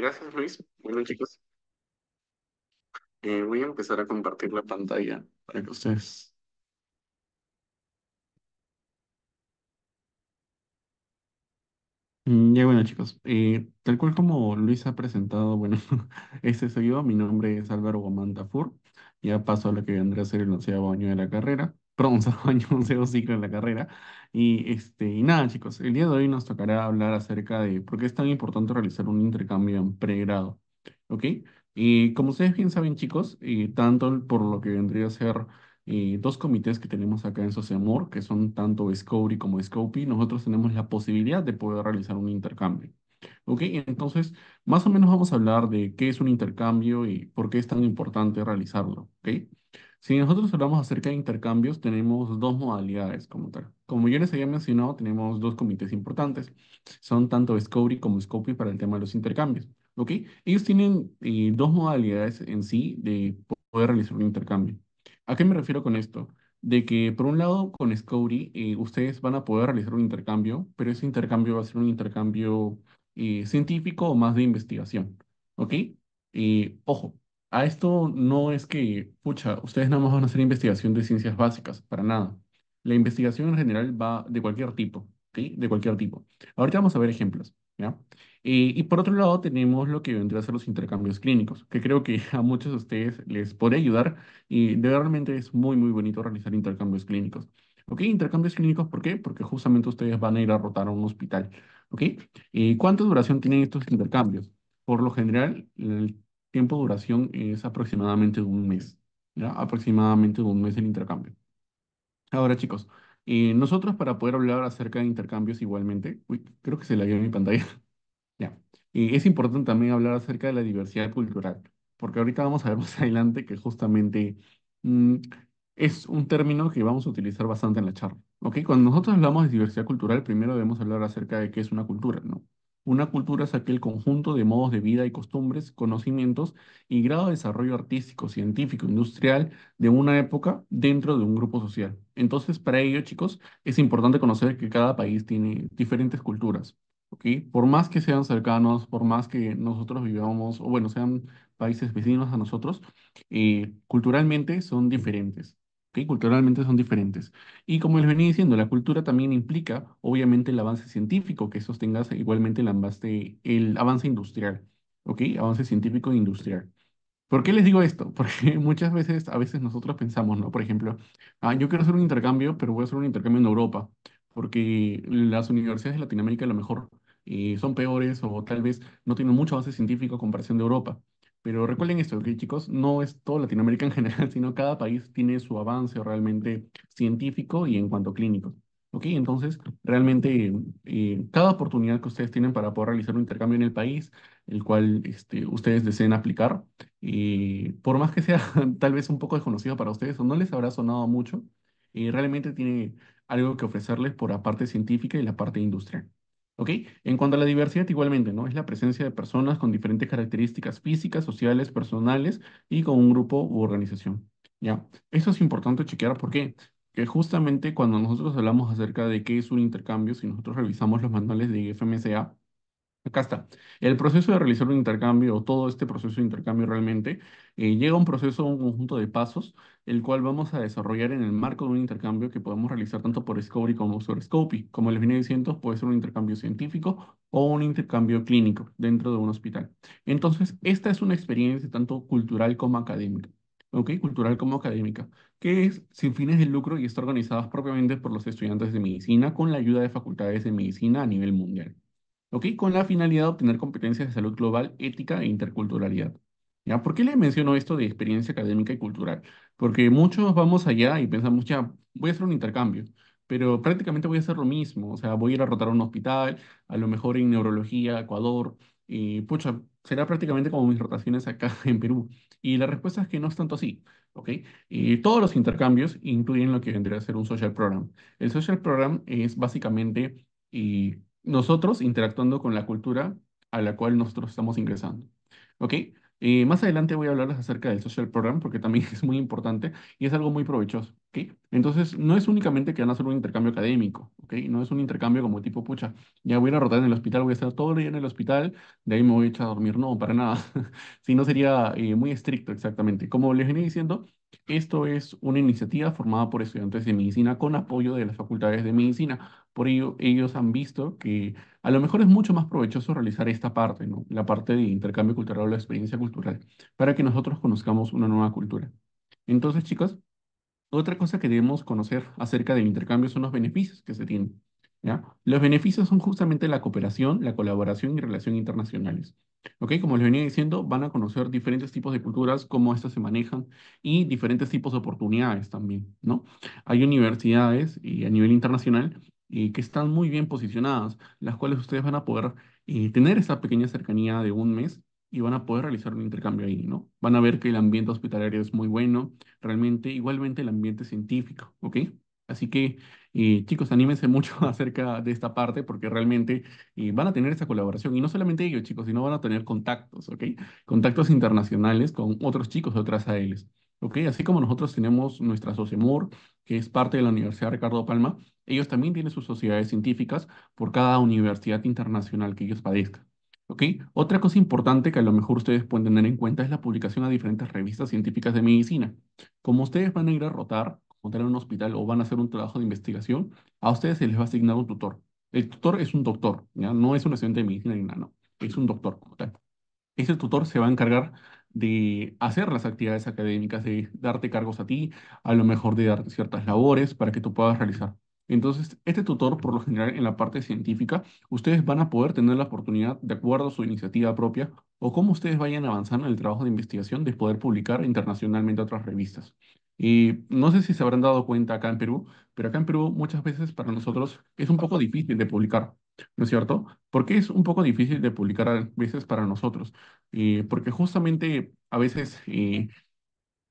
Gracias, Luis. Bueno, chicos, eh, voy a empezar a compartir la pantalla para que ustedes. Mm, ya bueno, chicos, eh, tal cual como Luis ha presentado, bueno, este soy yo. Mi nombre es Álvaro Guamanta Fur, Ya paso a lo que vendría a ser el onceavo año de la carrera perdón, años o ciclo en la carrera. Y, este, y nada, chicos, el día de hoy nos tocará hablar acerca de por qué es tan importante realizar un intercambio en pregrado. ¿Ok? Y como ustedes bien saben, chicos, eh, tanto por lo que vendría a ser eh, dos comités que tenemos acá en Sociamor, que son tanto Discovery como Scopi, nosotros tenemos la posibilidad de poder realizar un intercambio. ¿Ok? Entonces, más o menos vamos a hablar de qué es un intercambio y por qué es tan importante realizarlo. ¿Ok? Si nosotros hablamos acerca de intercambios, tenemos dos modalidades como tal. Como yo les había mencionado, tenemos dos comités importantes. Son tanto Discovery como Scopy para el tema de los intercambios. ¿ok? Ellos tienen eh, dos modalidades en sí de poder realizar un intercambio. ¿A qué me refiero con esto? De que, por un lado, con Discovery, eh, ustedes van a poder realizar un intercambio, pero ese intercambio va a ser un intercambio eh, científico o más de investigación. ¿Ok? ojo, a esto no es que, pucha, ustedes nada más van a hacer investigación de ciencias básicas, para nada. La investigación en general va de cualquier tipo, ¿sí? De cualquier tipo. Ahorita vamos a ver ejemplos, ¿ya? Eh, y por otro lado tenemos lo que vendría a ser los intercambios clínicos, que creo que a muchos de ustedes les podría ayudar y de, realmente es muy, muy bonito realizar intercambios clínicos. ¿Ok? Intercambios clínicos, ¿por qué? Porque justamente ustedes van a ir a rotar a un hospital. ¿Ok? ¿Y eh, cuánta duración tienen estos intercambios? Por lo general, el tiempo de duración es aproximadamente un mes. ¿ya? Aproximadamente un mes el intercambio. Ahora, chicos, eh, nosotros para poder hablar acerca de intercambios igualmente, uy, creo que se la dio en mi pantalla. ya. y es importante también hablar acerca de la diversidad cultural, porque ahorita vamos a ver más adelante que justamente mm, es un término que vamos a utilizar bastante en la charla. ¿ok? Cuando nosotros hablamos de diversidad cultural, primero debemos hablar acerca de qué es una cultura, ¿no? Una cultura es aquel conjunto de modos de vida y costumbres, conocimientos y grado de desarrollo artístico, científico, industrial de una época dentro de un grupo social. Entonces, para ello, chicos, es importante conocer que cada país tiene diferentes culturas. ¿okay? Por más que sean cercanos, por más que nosotros vivamos, o bueno, sean países vecinos a nosotros, eh, culturalmente son diferentes. Culturalmente son diferentes. Y como les venía diciendo, la cultura también implica, obviamente, el avance científico, que sostenga igualmente el avance, industrial, ¿ok? Avance científico e industrial. ¿Por qué les digo esto? Porque muchas veces, a veces nosotros pensamos, ¿no? Por ejemplo, ah, yo quiero hacer un intercambio, pero voy a hacer un intercambio en Europa, porque las universidades de Latinoamérica a lo mejor eh, son peores o tal vez no tienen mucho avance científico a comparación de Europa. Pero recuerden esto, ¿ok, chicos? No es todo Latinoamérica en general, sino cada país tiene su avance realmente científico y en cuanto clínico. ¿Ok? Entonces, realmente eh, cada oportunidad que ustedes tienen para poder realizar un intercambio en el país, el cual este, ustedes deseen aplicar, eh, por más que sea tal vez un poco desconocido para ustedes o no les habrá sonado mucho, eh, realmente tiene algo que ofrecerles por la parte científica y la parte industrial. ¿Ok? En cuanto a la diversidad, igualmente, ¿no? Es la presencia de personas con diferentes características físicas, sociales, personales y con un grupo u organización. ¿Ya? Eso es importante chequear. ¿Por qué? Que justamente cuando nosotros hablamos acerca de qué es un intercambio, si nosotros revisamos los manuales de FMSA, Acá está. El proceso de realizar un intercambio, o todo este proceso de intercambio realmente, eh, llega a un proceso, un conjunto de pasos, el cual vamos a desarrollar en el marco de un intercambio que podemos realizar tanto por Discovery como por Scopy. Como les vine diciendo, puede ser un intercambio científico o un intercambio clínico dentro de un hospital. Entonces, esta es una experiencia tanto cultural como académica. ¿ok? Cultural como académica, que es sin fines de lucro y está organizada propiamente por los estudiantes de medicina con la ayuda de facultades de medicina a nivel mundial. ¿ok? Con la finalidad de obtener competencias de salud global, ética e interculturalidad. ¿Ya? ¿Por qué le menciono esto de experiencia académica y cultural? Porque muchos vamos allá y pensamos, ya, voy a hacer un intercambio, pero prácticamente voy a hacer lo mismo, o sea, voy a ir a rotar a un hospital, a lo mejor en neurología, Ecuador, y pucha, será prácticamente como mis rotaciones acá en Perú. Y la respuesta es que no es tanto así, ¿ok? Y todos los intercambios incluyen lo que vendría a ser un social program. El social program es básicamente... Y eh, nosotros interactuando con la cultura a la cual nosotros estamos ingresando. ¿Ok? Eh, más adelante voy a hablarles acerca del social program porque también es muy importante y es algo muy provechoso. ¿ok? Entonces, no es únicamente que van a hacer un intercambio académico, ¿ok? no es un intercambio como tipo, pucha, ya voy a rotar en el hospital, voy a estar todo el día en el hospital, de ahí me voy a echar a dormir. No, para nada. si no, sería eh, muy estricto exactamente. Como les venía diciendo, esto es una iniciativa formada por estudiantes de medicina con apoyo de las facultades de medicina. Por ello, ellos han visto que a lo mejor es mucho más provechoso realizar esta parte, la parte de intercambio cultural o la experiencia cultural, para que nosotros conozcamos una nueva cultura. Entonces, chicos, otra cosa que debemos conocer acerca del intercambio son los beneficios que se tienen. Los beneficios son justamente la cooperación, la colaboración y relación internacionales. ¿Ok? Como les venía diciendo, van a conocer diferentes tipos de culturas, cómo estas se manejan y diferentes tipos de oportunidades también, ¿no? Hay universidades y a nivel internacional eh, que están muy bien posicionadas, las cuales ustedes van a poder eh, tener esa pequeña cercanía de un mes y van a poder realizar un intercambio ahí, ¿no? Van a ver que el ambiente hospitalario es muy bueno, realmente, igualmente el ambiente científico, ¿ok? Así que y chicos, anímense mucho acerca de esta parte porque realmente eh, van a tener esa colaboración. Y no solamente ellos, chicos, sino van a tener contactos, ¿ok? Contactos internacionales con otros chicos de otras ALs. ¿ok? Así como nosotros tenemos nuestra Sociemur, que es parte de la Universidad Ricardo Palma, ellos también tienen sus sociedades científicas por cada universidad internacional que ellos padezcan. ¿ok? Otra cosa importante que a lo mejor ustedes pueden tener en cuenta es la publicación a diferentes revistas científicas de medicina. Como ustedes van a ir a rotar encontrar en un hospital o van a hacer un trabajo de investigación, a ustedes se les va a asignar un tutor. El tutor es un doctor, ¿ya? no es un estudiante de medicina ni nada, no, es un doctor como tal. Ese tutor se va a encargar de hacer las actividades académicas, de darte cargos a ti, a lo mejor de dar ciertas labores para que tú puedas realizar. Entonces, este tutor, por lo general, en la parte científica, ustedes van a poder tener la oportunidad, de acuerdo a su iniciativa propia, o cómo ustedes vayan avanzando en el trabajo de investigación, de poder publicar internacionalmente otras revistas. Y no sé si se habrán dado cuenta acá en Perú, pero acá en Perú muchas veces para nosotros es un poco difícil de publicar, ¿no es cierto? Porque es un poco difícil de publicar a veces para nosotros, eh, porque justamente a veces... Eh,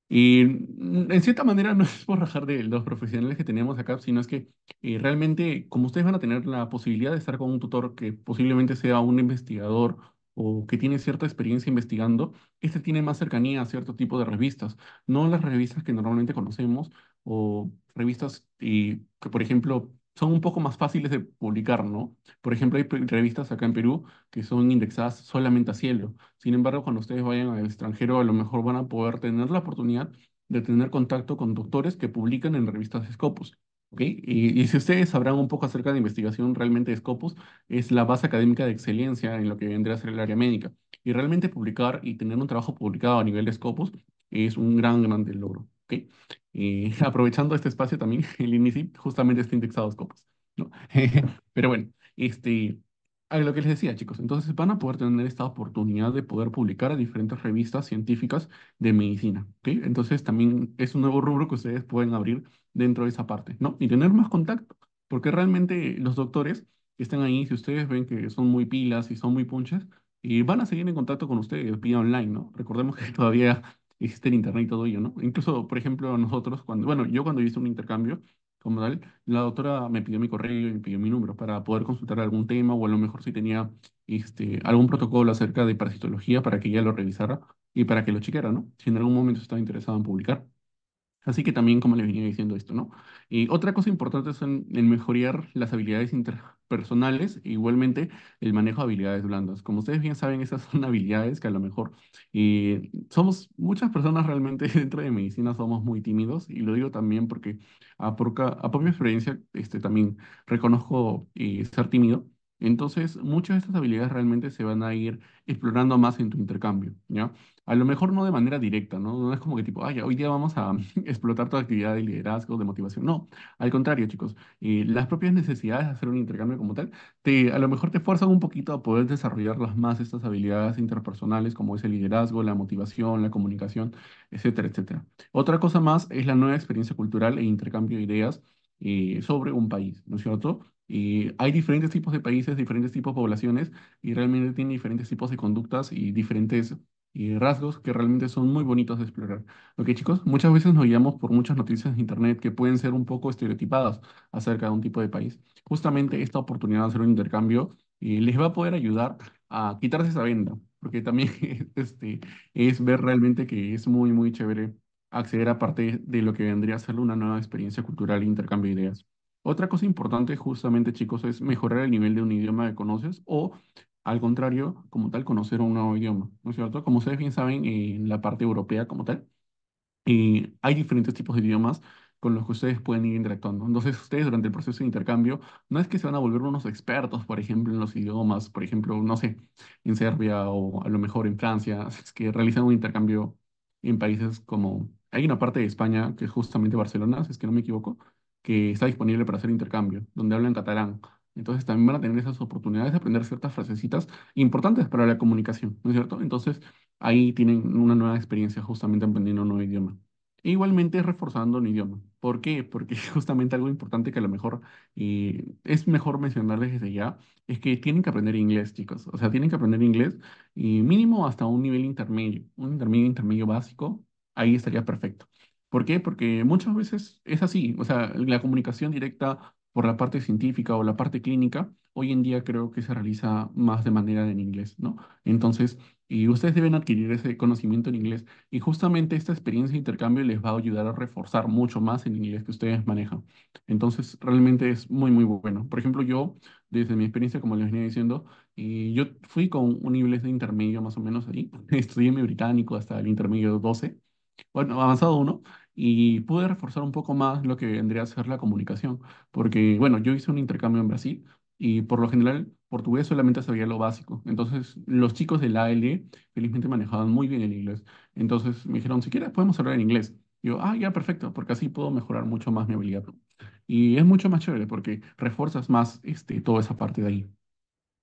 y en cierta manera no es por de los profesionales que tenemos acá, sino es que eh, realmente como ustedes van a tener la posibilidad de estar con un tutor que posiblemente sea un investigador o que tiene cierta experiencia investigando, este tiene más cercanía a cierto tipo de revistas, no las revistas que normalmente conocemos o revistas eh, que, por ejemplo, son un poco más fáciles de publicar, ¿no? Por ejemplo, hay revistas acá en Perú que son indexadas solamente a cielo. Sin embargo, cuando ustedes vayan al extranjero, a lo mejor van a poder tener la oportunidad de tener contacto con doctores que publican en revistas Scopus. Y, si ustedes sabrán un poco acerca de investigación realmente Scopus, es la base académica de excelencia en lo que vendría a ser el área médica. Y realmente publicar y tener un trabajo publicado a nivel de Scopus es un gran, gran logro. Okay. Eh, aprovechando este espacio también, el INICI justamente está indexado a Scopus. ¿no? Pero bueno, este, a lo que les decía, chicos, entonces van a poder tener esta oportunidad de poder publicar a diferentes revistas científicas de medicina, ¿ok? Entonces también es un nuevo rubro que ustedes pueden abrir dentro de esa parte, ¿no? Y tener más contacto, porque realmente los doctores que están ahí, si ustedes ven que son muy pilas y son muy punches, y van a seguir en contacto con ustedes vía online, ¿no? Recordemos que todavía existe el internet y todo ello, ¿no? Incluso, por ejemplo, nosotros, cuando, bueno, yo cuando hice un intercambio, como tal, la doctora me pidió mi correo y me pidió mi número para poder consultar algún tema o a lo mejor si tenía este, algún protocolo acerca de parasitología para que ella lo revisara y para que lo chequeara, ¿no? Si en algún momento estaba interesado en publicar. Así que también, como les venía diciendo esto, ¿no? Y otra cosa importante es en, mejorar las habilidades interpersonales igualmente el manejo de habilidades blandas. Como ustedes bien saben, esas son habilidades que a lo mejor eh, somos, muchas personas realmente dentro de medicina somos muy tímidos y lo digo también porque a, por, a mi experiencia este, también reconozco y eh, ser tímido. Entonces, muchas de estas habilidades realmente se van a ir explorando más en tu intercambio, ¿ya? a lo mejor no de manera directa, ¿no? No es como que tipo, ay, hoy día vamos a explotar toda actividad de liderazgo, de motivación. No, al contrario, chicos, eh, las propias necesidades de hacer un intercambio como tal, te, a lo mejor te fuerzan un poquito a poder desarrollar más, estas habilidades interpersonales como es el liderazgo, la motivación, la comunicación, etcétera, etcétera. Otra cosa más es la nueva experiencia cultural e intercambio de ideas eh, sobre un país, ¿no es cierto? Eh, hay diferentes tipos de países, diferentes tipos de poblaciones y realmente tienen diferentes tipos de conductas y diferentes y rasgos que realmente son muy bonitos de explorar. Ok, chicos, muchas veces nos guiamos por muchas noticias de Internet que pueden ser un poco estereotipadas acerca de un tipo de país. Justamente esta oportunidad de hacer un intercambio eh, les va a poder ayudar a quitarse esa venda, porque también este, es ver realmente que es muy, muy chévere acceder a parte de lo que vendría a ser una nueva experiencia cultural e intercambio de ideas. Otra cosa importante justamente, chicos, es mejorar el nivel de un idioma que conoces o al contrario, como tal, conocer un nuevo idioma, ¿no es cierto? Como ustedes bien saben, en la parte europea como tal, eh, hay diferentes tipos de idiomas con los que ustedes pueden ir interactuando. Entonces, ustedes durante el proceso de intercambio, no es que se van a volver unos expertos, por ejemplo, en los idiomas, por ejemplo, no sé, en Serbia o a lo mejor en Francia, es que realizan un intercambio en países como... Hay una parte de España, que es justamente Barcelona, si es que no me equivoco, que está disponible para hacer intercambio, donde hablan catalán. Entonces también van a tener esas oportunidades de aprender ciertas frasecitas importantes para la comunicación, ¿no es cierto? Entonces ahí tienen una nueva experiencia justamente aprendiendo un nuevo idioma. E igualmente reforzando un idioma. ¿Por qué? Porque justamente algo importante que a lo mejor eh, es mejor mencionarles desde ya es que tienen que aprender inglés, chicos. O sea, tienen que aprender inglés y mínimo hasta un nivel intermedio, un intermedio intermedio básico, ahí estaría perfecto. ¿Por qué? Porque muchas veces es así, o sea, la comunicación directa por la parte científica o la parte clínica, hoy en día creo que se realiza más de manera en inglés, ¿no? Entonces, y ustedes deben adquirir ese conocimiento en inglés y justamente esta experiencia de intercambio les va a ayudar a reforzar mucho más el inglés que ustedes manejan. Entonces, realmente es muy, muy bueno. Por ejemplo, yo, desde mi experiencia, como les venía diciendo, y yo fui con un inglés de intermedio más o menos ahí. Estudié mi británico hasta el intermedio 12, bueno, avanzado uno, y pude reforzar un poco más lo que vendría a ser la comunicación, porque bueno, yo hice un intercambio en Brasil y por lo general portugués solamente sabía lo básico. Entonces, los chicos del ALE felizmente manejaban muy bien el inglés. Entonces, me dijeron, si quieres podemos hablar en inglés. yo, ah, ya, perfecto, porque así puedo mejorar mucho más mi habilidad. Y es mucho más chévere porque refuerzas más este, toda esa parte de ahí.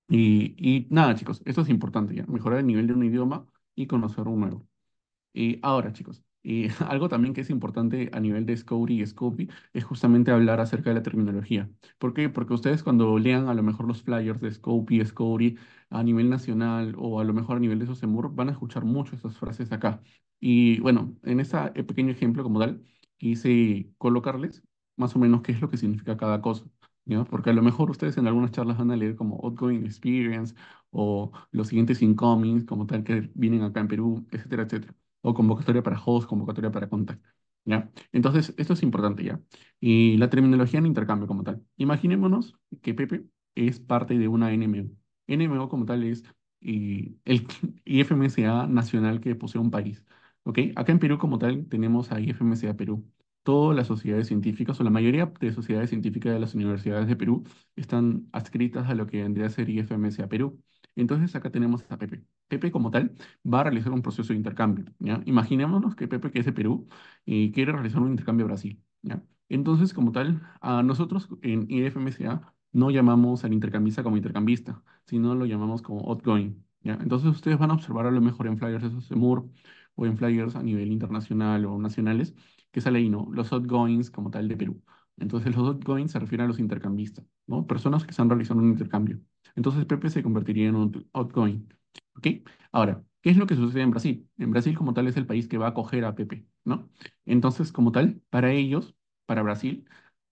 Y, y nada, chicos, esto es importante ya, mejorar el nivel de un idioma y conocer un nuevo. Y ahora, chicos, y algo también que es importante a nivel de Scory y Scopy es justamente hablar acerca de la terminología. ¿Por qué? Porque ustedes cuando lean a lo mejor los flyers de Scopy, Scory a nivel nacional o a lo mejor a nivel de Sosemur, van a escuchar mucho esas frases acá. Y bueno, en ese eh, pequeño ejemplo como tal, quise colocarles más o menos qué es lo que significa cada cosa. Porque a lo mejor ustedes en algunas charlas van a leer como outgoing experience o los siguientes incomings como tal que vienen acá en Perú, etcétera, etcétera o convocatoria para host, convocatoria para contact. ¿ya? Entonces, esto es importante ya. Y la terminología en intercambio como tal. Imaginémonos que Pepe es parte de una NMO. NMO como tal es eh, el IFMSA nacional que posee un país. ¿ok? Acá en Perú como tal tenemos a IFMSA Perú. Todas las sociedades científicas o la mayoría de sociedades científicas de las universidades de Perú están adscritas a lo que vendría a ser IFMSA Perú. Entonces acá tenemos a Pepe. Pepe como tal va a realizar un proceso de intercambio. Imaginémonos que Pepe, que es de Perú, y quiere realizar un intercambio a Brasil. Entonces, como tal, a nosotros en IFMCA no llamamos al intercambista como intercambista, sino lo llamamos como outgoing. Entonces, ustedes van a observar a lo mejor en flyers de Semur o en flyers a nivel internacional o nacionales que sale ahí, ¿no? Los outgoings como tal de Perú. Entonces, los outgoings se refieren a los intercambistas, ¿no? Personas que están realizando un intercambio. Entonces, Pepe se convertiría en un outgoing. ¿Ok? Ahora, ¿qué es lo que sucede en Brasil? En Brasil como tal es el país que va a acoger a PP, ¿no? Entonces, como tal, para ellos, para Brasil,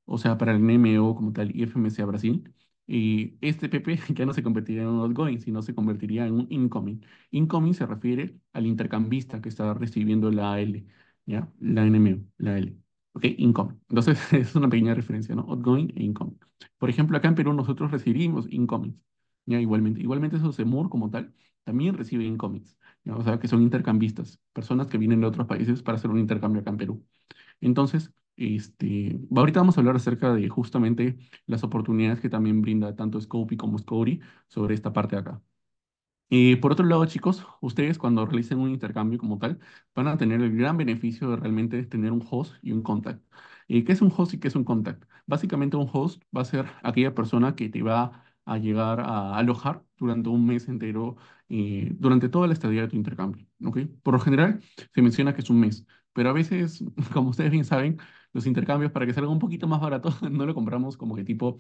o sea, para el NMO como tal y FMC a Brasil, y eh, este PP ya no se convertiría en un outgoing, sino se convertiría en un incoming. Incoming se refiere al intercambista que está recibiendo la L, ¿ya? La NMO, la L. Ok, incoming. Entonces, es una pequeña referencia, ¿no? Outgoing e incoming. Por ejemplo, acá en Perú nosotros recibimos incoming, ¿ya? Igualmente. Igualmente eso es como tal también reciben cómics, o sea, que son intercambistas, personas que vienen de otros países para hacer un intercambio acá en Perú. Entonces, este, ahorita vamos a hablar acerca de justamente las oportunidades que también brinda tanto Scoopy como Scori sobre esta parte de acá. Y por otro lado, chicos, ustedes cuando realicen un intercambio como tal, van a tener el gran beneficio de realmente tener un host y un contact. ¿Qué es un host y qué es un contact? Básicamente un host va a ser aquella persona que te va a, a llegar a alojar durante un mes entero, eh, durante toda la estadía de tu intercambio. ¿ok? Por lo general, se menciona que es un mes, pero a veces, como ustedes bien saben, los intercambios, para que salga un poquito más barato, no lo compramos como que tipo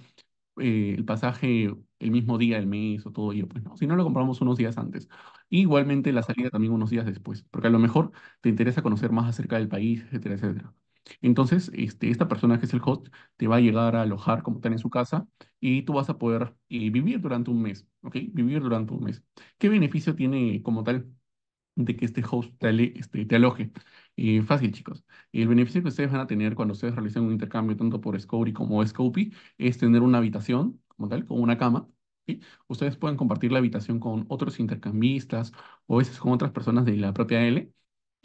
eh, el pasaje el mismo día del mes o todo ello, pues no, si lo compramos unos días antes. igualmente la salida también unos días después, porque a lo mejor te interesa conocer más acerca del país, etcétera, etcétera. Entonces, este, esta persona que es el host te va a llegar a alojar como tal en su casa y tú vas a poder eh, vivir durante un mes, ¿ok? Vivir durante un mes. ¿Qué beneficio tiene como tal de que este host te, este, te aloje? Eh, fácil, chicos. El beneficio que ustedes van a tener cuando ustedes realicen un intercambio tanto por Scory como Scopy es tener una habitación como tal, con una cama, y Ustedes pueden compartir la habitación con otros intercambistas o a veces con otras personas de la propia L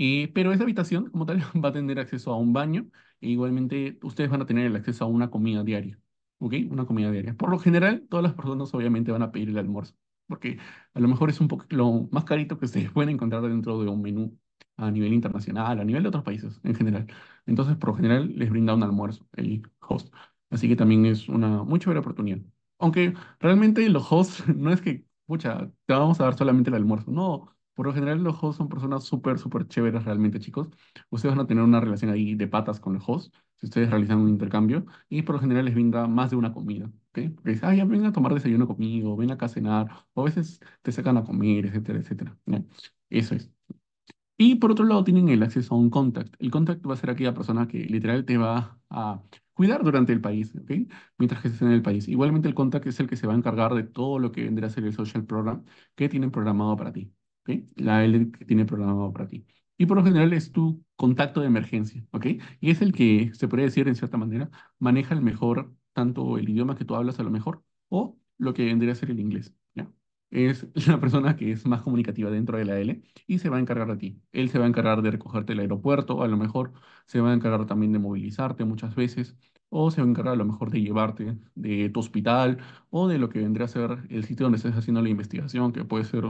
eh, pero esa habitación, como tal, va a tener acceso a un baño e igualmente ustedes van a tener el acceso a una comida diaria. ¿Ok? Una comida diaria. Por lo general, todas las personas obviamente van a pedir el almuerzo, porque a lo mejor es un poco lo más carito que ustedes pueden encontrar dentro de un menú a nivel internacional, a nivel de otros países en general. Entonces, por lo general, les brinda un almuerzo el host. Así que también es una muy chévere oportunidad. Aunque realmente los hosts no es que, pucha, te vamos a dar solamente el almuerzo. No, por lo general, los hosts son personas súper, súper chéveres realmente, chicos. Ustedes van a tener una relación ahí de patas con los hosts, si ustedes realizan un intercambio, y por lo general les brinda más de una comida, ¿ok? ya ven a tomar desayuno conmigo, ven acá a cenar, o a veces te sacan a comer, etcétera, etcétera. Eso es. Y por otro lado, tienen el acceso a un contact. El contact va a ser aquella persona que literal te va a cuidar durante el país, ¿ok? Mientras que estés en el país. Igualmente el contact es el que se va a encargar de todo lo que vendrá a ser el social program que tienen programado para ti, la L que tiene programado para ti. Y por lo general es tu contacto de emergencia, Y es el que, se puede decir en cierta manera, maneja el mejor tanto el idioma que tú hablas a lo mejor o lo que vendría a ser el inglés, Es la persona que es más comunicativa dentro de la L y se va a encargar de ti. Él se va a encargar de recogerte el aeropuerto, a lo mejor se va a encargar también de movilizarte muchas veces, o se va a encargar a lo mejor de llevarte de tu hospital o de lo que vendría a ser el sitio donde estés haciendo la investigación, que puede ser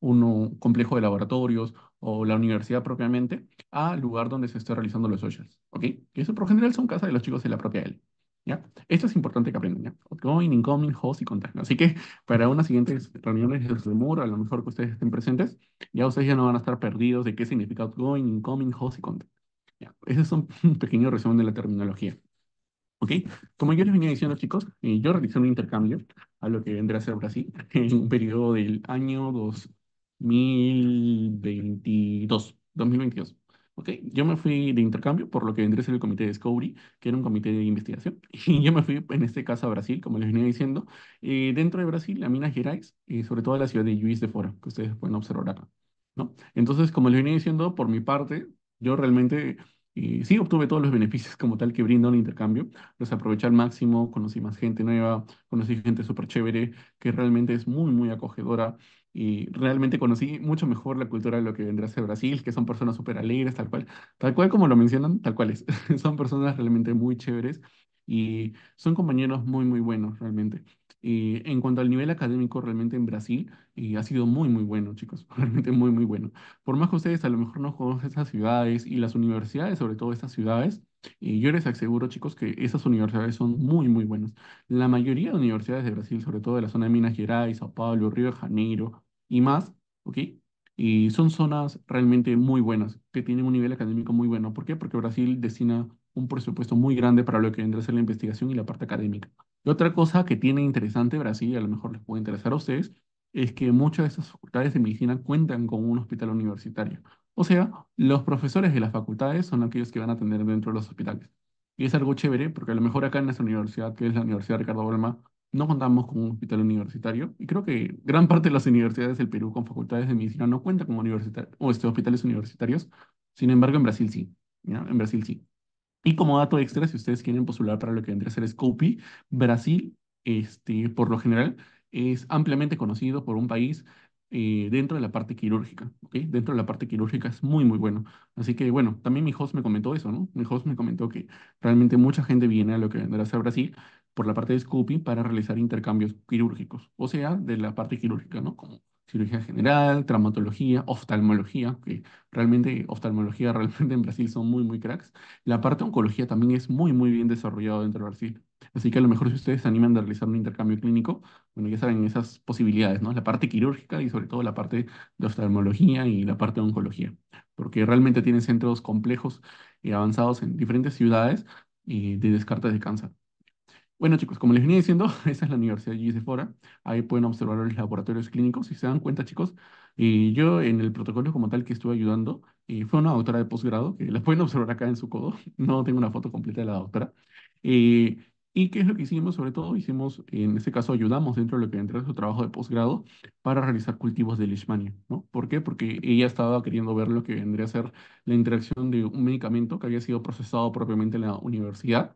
un complejo de laboratorios o la universidad propiamente al lugar donde se esté realizando los socials, ¿ok? Eso por general son casa de los chicos de la propia L, ¿ya? Esto es importante que aprendan, ¿ya? Outgoing, incoming, host y contact Así que para unas siguientes reuniones del muro a lo mejor que ustedes estén presentes, ya ustedes ya no van a estar perdidos de qué significa outgoing, incoming, host y contact ¿ya? Ese es un pequeño resumen de la terminología. ¿Ok? Como yo les venía diciendo, chicos, eh, yo realicé un intercambio a lo que vendrá a ser Brasil en un periodo del año dos, 2022. 2022. ok Yo me fui de intercambio, por lo que vendré a ser el comité de Discovery, que era un comité de investigación. Y yo me fui, en este caso, a Brasil, como les venía diciendo. Eh, dentro de Brasil, la Minas Gerais, y eh, sobre todo la ciudad de Juiz de Fora, que ustedes pueden observar acá. ¿no? Entonces, como les venía diciendo, por mi parte, yo realmente eh, sí obtuve todos los beneficios como tal que brinda un intercambio. Los aproveché al máximo, conocí más gente nueva, conocí gente súper chévere, que realmente es muy, muy acogedora y realmente conocí mucho mejor la cultura de lo que vendrá a ser Brasil, que son personas súper alegres, tal cual, tal cual como lo mencionan, tal cual es. son personas realmente muy chéveres y son compañeros muy, muy buenos realmente. Y en cuanto al nivel académico, realmente en Brasil y eh, ha sido muy, muy bueno, chicos, realmente muy, muy bueno. Por más que ustedes a lo mejor no conozcan esas ciudades y las universidades, sobre todo estas ciudades, y eh, yo les aseguro, chicos, que esas universidades son muy, muy buenas. La mayoría de universidades de Brasil, sobre todo de la zona de Minas Gerais, Sao Paulo, Río de Janeiro, y más, ¿ok? Y son zonas realmente muy buenas, que tienen un nivel académico muy bueno. ¿Por qué? Porque Brasil destina un presupuesto muy grande para lo que vendrá a ser la investigación y la parte académica. Y otra cosa que tiene interesante Brasil, a lo mejor les puede interesar a ustedes, es que muchas de esas facultades de medicina cuentan con un hospital universitario. O sea, los profesores de las facultades son aquellos que van a atender dentro de los hospitales. Y es algo chévere, porque a lo mejor acá en nuestra universidad, que es la Universidad Ricardo Bolma, no contamos con un hospital universitario y creo que gran parte de las universidades del Perú con facultades de medicina no cuentan con universitario o este, hospitales universitarios, sin embargo en Brasil sí, en Brasil sí. Y como dato extra, si ustedes quieren postular para lo que vendría a ser SCOPI, Brasil, este, por lo general, es ampliamente conocido por un país eh, dentro de la parte quirúrgica, Dentro de la parte quirúrgica es muy, muy bueno. Así que, bueno, también mi host me comentó eso, ¿no? Mi host me comentó que realmente mucha gente viene a lo que vendrá a ser Brasil por la parte de scoping para realizar intercambios quirúrgicos, o sea, de la parte quirúrgica, ¿no? Como cirugía general, traumatología, oftalmología, que realmente oftalmología realmente en Brasil son muy, muy cracks. La parte oncología también es muy, muy bien desarrollada dentro de Brasil. Así que a lo mejor si ustedes se animan a realizar un intercambio clínico, bueno, ya saben esas posibilidades, ¿no? La parte quirúrgica y sobre todo la parte de oftalmología y la parte de oncología, porque realmente tienen centros complejos y avanzados en diferentes ciudades y de descartes de cáncer. Bueno chicos, como les venía diciendo, esa es la Universidad de fora Ahí pueden observar los laboratorios clínicos. Si se dan cuenta chicos, y yo en el protocolo como tal que estuve ayudando, fue una doctora de posgrado, que la pueden observar acá en su codo. No tengo una foto completa de la doctora. ¿Y qué es lo que hicimos? Sobre todo hicimos, en este caso ayudamos dentro de lo que entra su trabajo de posgrado para realizar cultivos de leishmania, ¿no? ¿Por qué? Porque ella estaba queriendo ver lo que vendría a ser la interacción de un medicamento que había sido procesado propiamente en la universidad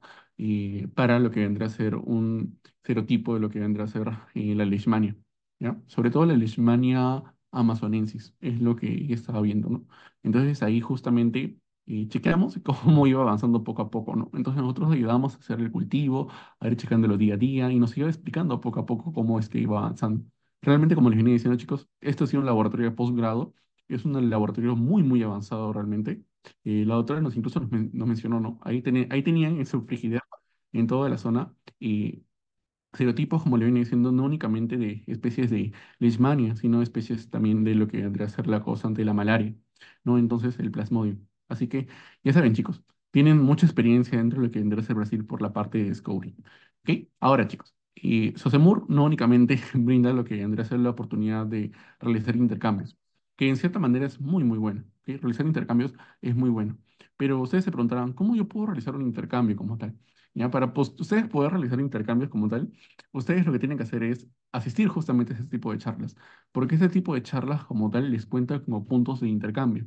para lo que vendría a ser un serotipo de lo que vendría a ser eh, la leishmania. ¿ya? Sobre todo la leishmania amazonensis, es lo que estaba viendo. ¿no? Entonces ahí justamente eh, chequeamos cómo iba avanzando poco a poco, ¿no? Entonces nosotros ayudamos a hacer el cultivo, a ir checándolo día a día y nos iba explicando poco a poco cómo es que iba avanzando. Realmente, como les venía diciendo, chicos, esto ha sido un laboratorio de posgrado, es un laboratorio muy, muy avanzado realmente. Eh, la doctora nos incluso nos, mencionó, ¿no? Ahí, ahí tenían esa frigidez en toda la zona y serotipos, como le venía diciendo, no únicamente de especies de leishmania, sino especies también de lo que vendría a ser la cosa ante la malaria, ¿no? Entonces, el plasmodio. Así que, ya saben, chicos, tienen mucha experiencia dentro de lo que vendría a ser Brasil por la parte de discovery. ¿Ok? Ahora, chicos, y eh, Sosemur no únicamente brinda lo que vendría a ser la oportunidad de realizar intercambios, que en cierta manera es muy, muy bueno. Realizar intercambios es muy bueno. Pero ustedes se preguntarán, ¿cómo yo puedo realizar un intercambio como tal? Para pues, ustedes poder realizar intercambios como tal, ustedes lo que tienen que hacer es asistir justamente a ese tipo de charlas, porque ese tipo de charlas como tal les cuenta como puntos de intercambio.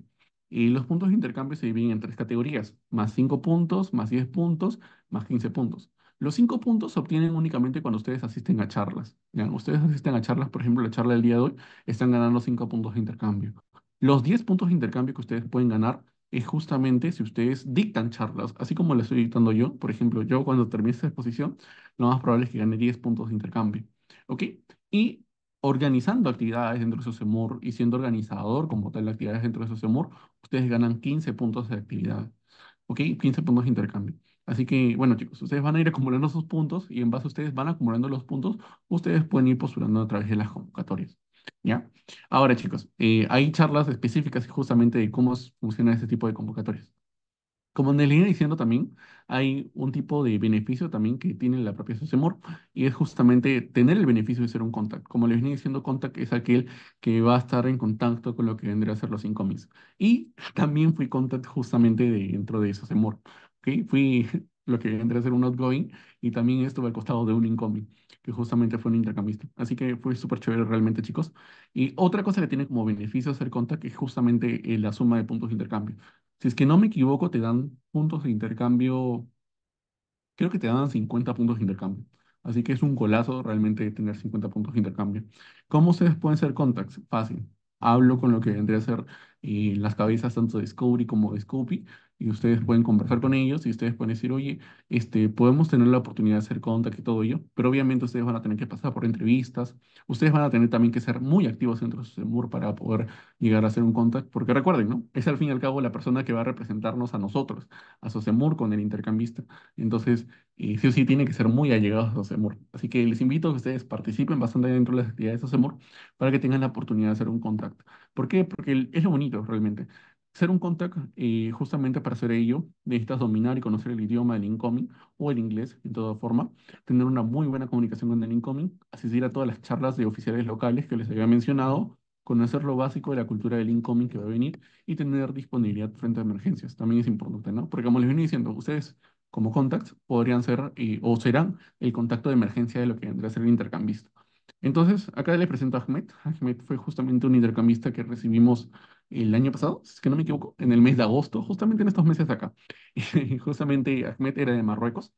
Y los puntos de intercambio se dividen en tres categorías, más 5 puntos, más 10 puntos, más 15 puntos. Los cinco puntos se obtienen únicamente cuando ustedes asisten a charlas. Ustedes asisten a charlas, por ejemplo, la charla del día de hoy, están ganando cinco puntos de intercambio. Los 10 puntos de intercambio que ustedes pueden ganar es eh, justamente si ustedes dictan charlas, así como les estoy dictando yo, por ejemplo, yo cuando termine esta exposición, lo más probable es que gane 10 puntos de intercambio, ¿ok? Y organizando actividades dentro de Sociomor y siendo organizador como tal de actividades dentro de Sociomor, ustedes ganan 15 puntos de actividad, ¿ok? 15 puntos de intercambio. Así que, bueno, chicos, ustedes van a ir acumulando esos puntos y en base a ustedes van acumulando los puntos, ustedes pueden ir postulando a través de las convocatorias. ¿ya? Ahora, chicos, eh, hay charlas específicas justamente de cómo funciona este tipo de convocatorias. Como les iba diciendo también, hay un tipo de beneficio también que tiene la propia Sosemor, y es justamente tener el beneficio de ser un contact. Como les venía diciendo, contact es aquel que va a estar en contacto con lo que vendría a ser los incomings. Y también fui contact justamente dentro de Sosemor. ¿okay? Fui lo que vendría a ser un outgoing y también estuve al costado de un incoming que justamente fue un intercambista. Así que fue súper chévere realmente, chicos. Y otra cosa que tiene como beneficio hacer contact que es justamente eh, la suma de puntos de intercambio. Si es que no me equivoco, te dan puntos de intercambio, creo que te dan 50 puntos de intercambio. Así que es un golazo realmente tener 50 puntos de intercambio. ¿Cómo ustedes pueden ser contacts? Fácil. Hablo con lo que vendría a ser eh, las cabezas tanto de Discovery como de Scoopy y ustedes pueden conversar con ellos y ustedes pueden decir, oye, este, podemos tener la oportunidad de hacer contacto y todo ello, pero obviamente ustedes van a tener que pasar por entrevistas, ustedes van a tener también que ser muy activos dentro de su SEMUR para poder llegar a hacer un contacto porque recuerden, ¿no? Es al fin y al cabo la persona que va a representarnos a nosotros, a SOCEMUR con el intercambista. Entonces, eh, sí o sí tiene que ser muy allegados a SOCEMUR. Así que les invito a que ustedes participen bastante dentro de las actividades de SOCEMUR para que tengan la oportunidad de hacer un contacto ¿Por qué? Porque es lo bonito realmente. Ser un contact, eh, justamente para hacer ello, necesitas dominar y conocer el idioma del incoming o el inglés, en toda forma, tener una muy buena comunicación con el incoming, asistir a todas las charlas de oficiales locales que les había mencionado, conocer lo básico de la cultura del incoming que va a venir y tener disponibilidad frente a emergencias. También es importante, ¿no? Porque como les venía diciendo, ustedes como contacts podrían ser eh, o serán el contacto de emergencia de lo que vendría a ser el intercambista. Entonces, acá les presento a Ahmed. Ahmed fue justamente un intercambista que recibimos el año pasado, si es que no me equivoco, en el mes de agosto, justamente en estos meses acá. Y justamente Ahmed era de Marruecos.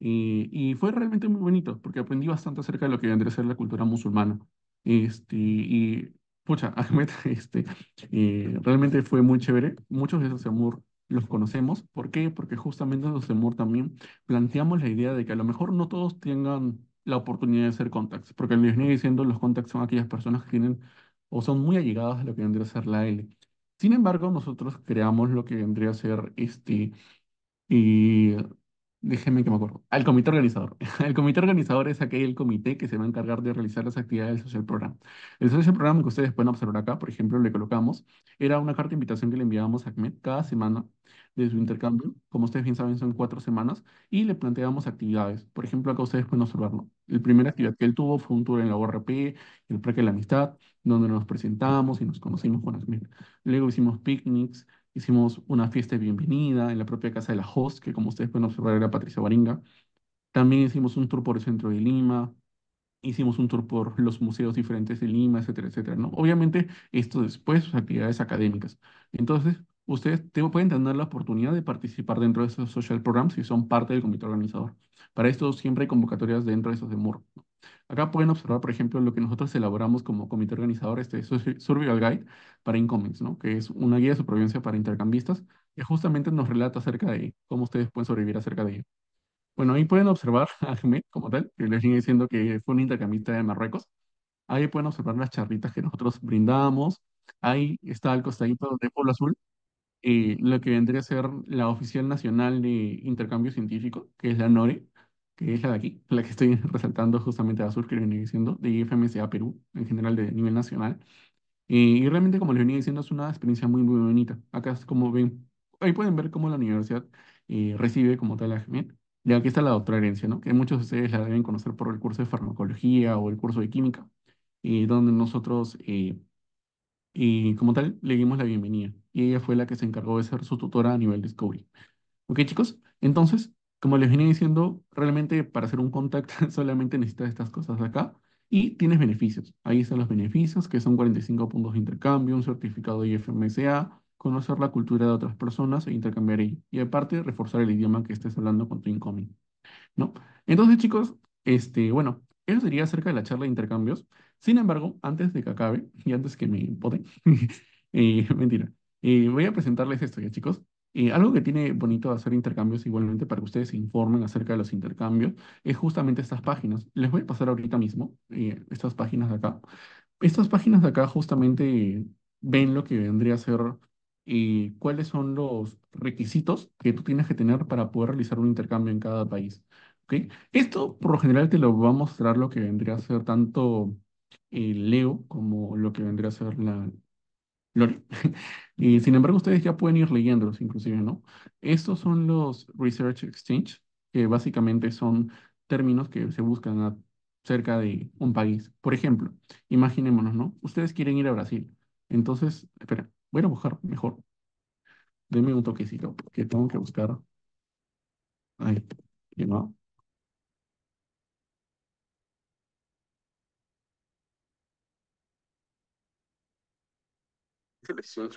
y fue realmente muy bonito, porque aprendí bastante acerca de lo que vendría a ser la cultura musulmana. Este, y, pucha, Ahmed, este, eh, realmente fue muy chévere. Muchos de esos amor los conocemos. ¿Por qué? Porque justamente los amor también planteamos la idea de que a lo mejor no todos tengan la oportunidad de ser contacts, porque les venía diciendo los contacts son aquellas personas que tienen o son muy allegadas a lo que vendría a ser la L. Sin embargo, nosotros creamos lo que vendría a ser este, y Déjenme que me acuerdo. Al comité organizador. El comité organizador es aquel comité que se va a encargar de realizar las actividades del social programa El social programa que ustedes pueden observar acá, por ejemplo, le colocamos, era una carta de invitación que le enviábamos a Ahmed cada semana de su intercambio. Como ustedes bien saben, son cuatro semanas y le planteábamos actividades. Por ejemplo, acá ustedes pueden observarlo. El primer actividad que él tuvo fue un tour en la ORP, el Parque de la Amistad, donde nos presentamos y nos conocimos con Luego hicimos picnics, Hicimos una fiesta de bienvenida en la propia casa de la host, que como ustedes pueden observar era Patricia Baringa. También hicimos un tour por el centro de Lima, hicimos un tour por los museos diferentes de Lima, etcétera, etcétera, ¿no? Obviamente, esto después, sus actividades académicas. Entonces, ustedes pueden tener la oportunidad de participar dentro de esos social programs si son parte del comité organizador. Para esto siempre hay convocatorias dentro de esos de Acá pueden observar, por ejemplo, lo que nosotros elaboramos como comité organizador, este Survival Guide para Incomings, ¿no? que es una guía de supervivencia para intercambistas, que justamente nos relata acerca de cómo ustedes pueden sobrevivir acerca de ello. Bueno, ahí pueden observar a Ahmed como tal, que les sigue diciendo que fue un intercambista de Marruecos. Ahí pueden observar las charritas que nosotros brindamos. Ahí está al costadito de Pueblo Azul, y eh, lo que vendría a ser la Oficial Nacional de Intercambio Científico, que es la NORE, que es la de aquí, la que estoy resaltando justamente la azul que le venía diciendo, de IFMCA Perú, en general de nivel nacional. Y, realmente, como les venía diciendo, es una experiencia muy, muy bonita. Acá es como ven, ahí pueden ver cómo la universidad eh, recibe como tal a GMET. Y aquí está la doctora herencia, ¿no? Que muchos de ustedes la deben conocer por el curso de farmacología o el curso de química, eh, donde nosotros, eh, y como tal, le dimos la bienvenida. Y ella fue la que se encargó de ser su tutora a nivel Discovery. Ok, chicos, entonces como les venía diciendo, realmente para hacer un contacto solamente necesitas estas cosas de acá y tienes beneficios. Ahí están los beneficios, que son 45 puntos de intercambio, un certificado de IFMSA, conocer la cultura de otras personas e intercambiar ahí. Y aparte, reforzar el idioma que estés hablando con tu incoming. ¿No? Entonces, chicos, este, bueno, eso sería acerca de la charla de intercambios. Sin embargo, antes de que acabe y antes que me impoten, eh, mentira, eh, voy a presentarles esto ya, chicos. Eh, algo que tiene bonito hacer intercambios igualmente para que ustedes se informen acerca de los intercambios es justamente estas páginas. Les voy a pasar ahorita mismo eh, estas páginas de acá. Estas páginas de acá justamente ven lo que vendría a ser y eh, cuáles son los requisitos que tú tienes que tener para poder realizar un intercambio en cada país. Esto por lo general te lo va a mostrar lo que vendría a ser tanto Leo como lo que vendría a ser la, y sin embargo, ustedes ya pueden ir leyéndolos, inclusive, ¿no? Estos son los Research Exchange, que básicamente son términos que se buscan cerca de un país. Por ejemplo, imaginémonos, ¿no? Ustedes quieren ir a Brasil. Entonces, espera, voy a buscar mejor. Deme un toquecito, que tengo que buscar. Ahí, no. selección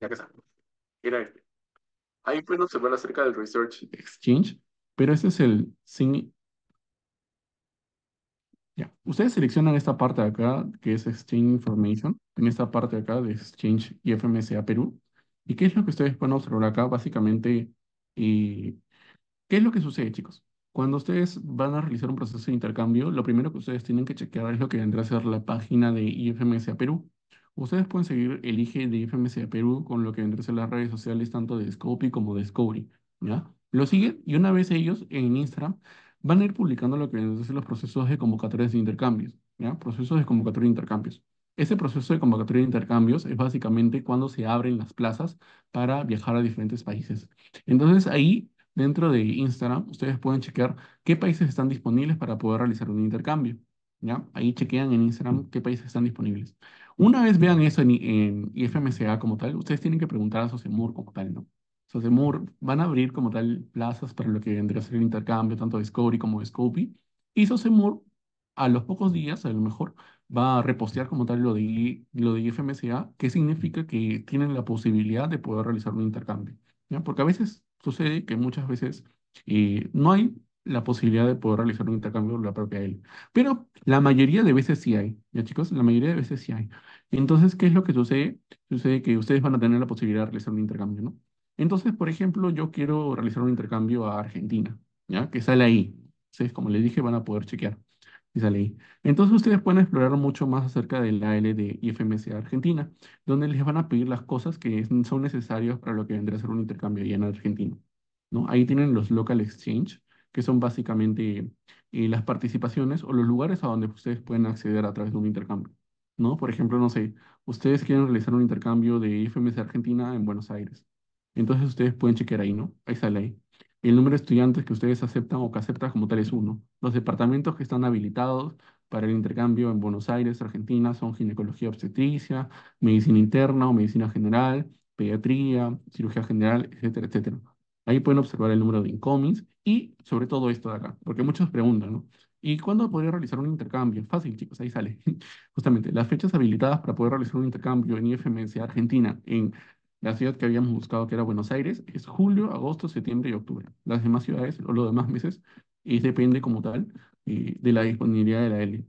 Ya que este. Ahí pueden observar acerca del Research Exchange, pero ese es el Ya. Ustedes seleccionan esta parte de acá, que es Exchange Information, en esta parte de acá de Exchange y FMSA Perú. ¿Y qué es lo que ustedes pueden observar acá? Básicamente, y... ¿qué es lo que sucede, chicos? Cuando ustedes van a realizar un proceso de intercambio, lo primero que ustedes tienen que chequear es lo que vendrá a ser la página de a Perú. Ustedes pueden seguir el IG de a Perú con lo que vendrá a ser las redes sociales tanto de Scopy como de Discovery, ¿ya? Lo siguen y una vez ellos en Instagram van a ir publicando lo que vendrán a ser los procesos de convocatorias de intercambios, ¿ya? Procesos de convocatoria de intercambios. Ese proceso de convocatoria de intercambios es básicamente cuando se abren las plazas para viajar a diferentes países. Entonces ahí dentro de Instagram, ustedes pueden chequear qué países están disponibles para poder realizar un intercambio. ¿ya? Ahí chequean en Instagram qué países están disponibles. Una vez vean eso en, en como tal, ustedes tienen que preguntar a Sosemur como tal, ¿no? Sosemur van a abrir como tal plazas para lo que vendría a ser el intercambio, tanto de Discovery como de Scopy. Y Sosemur, a los pocos días, a lo mejor, va a repostear como tal lo de, lo de que significa que tienen la posibilidad de poder realizar un intercambio. ¿ya? Porque a veces Sucede que muchas veces eh, no hay la posibilidad de poder realizar un intercambio con la propia él. Pero la mayoría de veces sí hay, ¿ya chicos? La mayoría de veces sí hay. Entonces, ¿qué es lo que sucede? Sucede que ustedes van a tener la posibilidad de realizar un intercambio, ¿no? Entonces, por ejemplo, yo quiero realizar un intercambio a Argentina, ¿ya? Que sale ahí. Entonces, como les dije, van a poder chequear esa ley. Entonces ustedes pueden explorar mucho más acerca del AL de IFMC Argentina, donde les van a pedir las cosas que son necesarias para lo que vendrá a ser un intercambio allá en Argentina. ¿no? Ahí tienen los local exchange, que son básicamente eh, las participaciones o los lugares a donde ustedes pueden acceder a través de un intercambio. ¿no? Por ejemplo, no sé, ustedes quieren realizar un intercambio de IFMS Argentina en Buenos Aires. Entonces ustedes pueden chequear ahí, ¿no? Ahí sale ahí el número de estudiantes que ustedes aceptan o que aceptan como tal es uno. Los departamentos que están habilitados para el intercambio en Buenos Aires, Argentina, son ginecología obstetricia, medicina interna o medicina general, pediatría, cirugía general, etcétera, etcétera. Ahí pueden observar el número de incomings y sobre todo esto de acá, porque muchos preguntan, ¿no? ¿Y cuándo podría realizar un intercambio? Fácil, chicos, ahí sale. Justamente, las fechas habilitadas para poder realizar un intercambio en IFMS Argentina en la ciudad que habíamos buscado, que era Buenos Aires, es julio, agosto, septiembre y octubre. Las demás ciudades, o los demás meses, y depende como tal eh, de la disponibilidad de la L.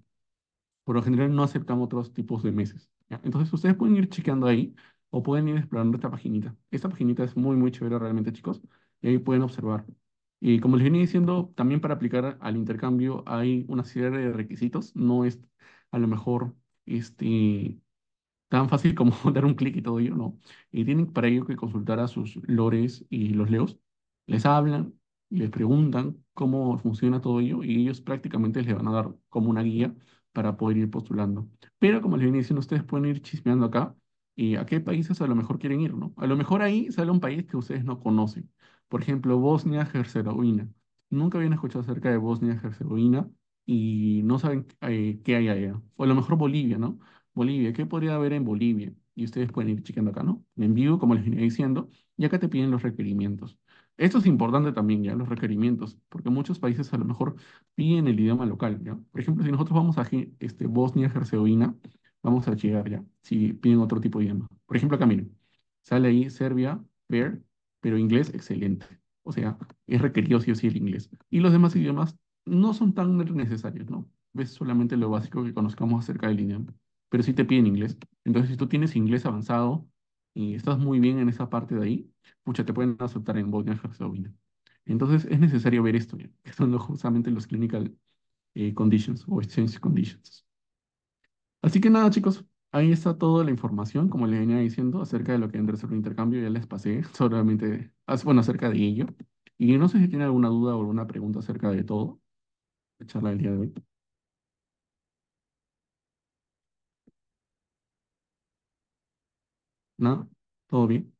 Por lo general no aceptamos otros tipos de meses. Entonces ustedes pueden ir chequeando ahí o pueden ir explorando esta paginita. Esta paginita es muy, muy chévere realmente, chicos. Y ahí pueden observar. Y como les venía diciendo, también para aplicar al intercambio hay una serie de requisitos. No es a lo mejor este, tan fácil como dar un clic y todo ello, no. Y tienen para ello que consultar a sus lores y los leos. Les hablan, les preguntan cómo funciona todo ello y ellos prácticamente les van a dar como una guía para poder ir postulando. Pero como les venía diciendo, ustedes pueden ir chismeando acá y a qué países a lo mejor quieren ir, ¿no? A lo mejor ahí sale un país que ustedes no conocen. Por ejemplo, Bosnia-Herzegovina. Nunca habían escuchado acerca de Bosnia-Herzegovina y no saben eh, qué hay allá. O a lo mejor Bolivia, ¿no? Bolivia, ¿qué podría haber en Bolivia? Y ustedes pueden ir chequeando acá, ¿no? En envío como les venía diciendo, y acá te piden los requerimientos. Esto es importante también, ya, los requerimientos, porque muchos países a lo mejor piden el idioma local, ya. Por ejemplo, si nosotros vamos a este, Bosnia-Herzegovina, vamos a llegar ya, si piden otro tipo de idioma. Por ejemplo, acá miren, sale ahí Serbia, pero inglés excelente. O sea, es requerido sí o sí el inglés. Y los demás idiomas no son tan necesarios, ¿no? Ves solamente lo básico que conozcamos acerca del idioma pero sí te piden inglés. Entonces, si tú tienes inglés avanzado y estás muy bien en esa parte de ahí, pucha, te pueden aceptar en Bosnia-Herzegovina. Entonces, es necesario ver esto, que son justamente los clinical eh, conditions o exchange conditions. Así que nada, chicos, ahí está toda la información, como les venía diciendo, acerca de lo que vendrá a ser un intercambio. Ya les pasé solamente, bueno, acerca de ello. Y no sé si tienen alguna duda o alguna pregunta acerca de todo. La charla del día de hoy. ¿no? Todo bien.